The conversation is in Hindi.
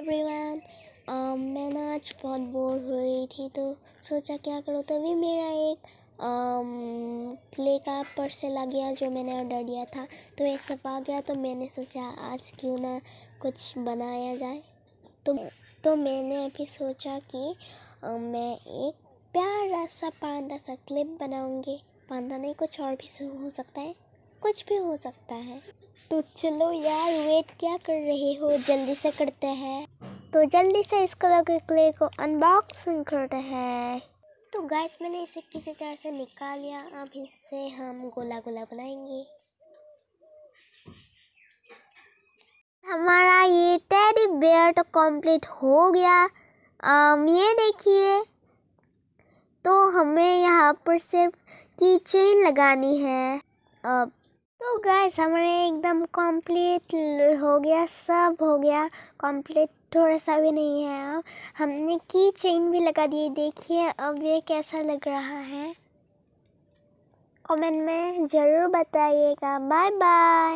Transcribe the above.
एवरीवन um, ना आज बहुत बोर हो रही थी तो सोचा क्या करो तभी मेरा एक um, प्ले का पर्सल आ गया जो मैंने ऑर्डर दिया था तो ये सब आ गया तो मैंने सोचा आज क्यों ना कुछ बनाया जाए तो तो मैंने अभी सोचा कि um, मैं एक प्यारा सा पांडा सा क्लिप बनाऊंगी पांडा नहीं कुछ और भी हो सकता है कुछ भी हो सकता है तो चलो यार वेट क्या कर रहे हो जल्दी से करते हैं तो जल्दी से इस कलर के क्ले को अनबॉक्सिंग करते हैं तो गैस मैंने इसे किसी तरह से निकाल लिया अब इससे हम गोला गोला बनाएंगे हमारा ये टेडी बेयर तो कंप्लीट हो गया आम ये देखिए तो हमें यहाँ पर सिर्फ की चेन लगानी है अब तो गैस हमारे एकदम कंप्लीट हो गया सब हो गया कंप्लीट थोड़ा सा भी नहीं है अब हमने की चेन भी लगा दी देखिए अब ये कैसा लग रहा है कमेंट में ज़रूर बताइएगा बाय बाय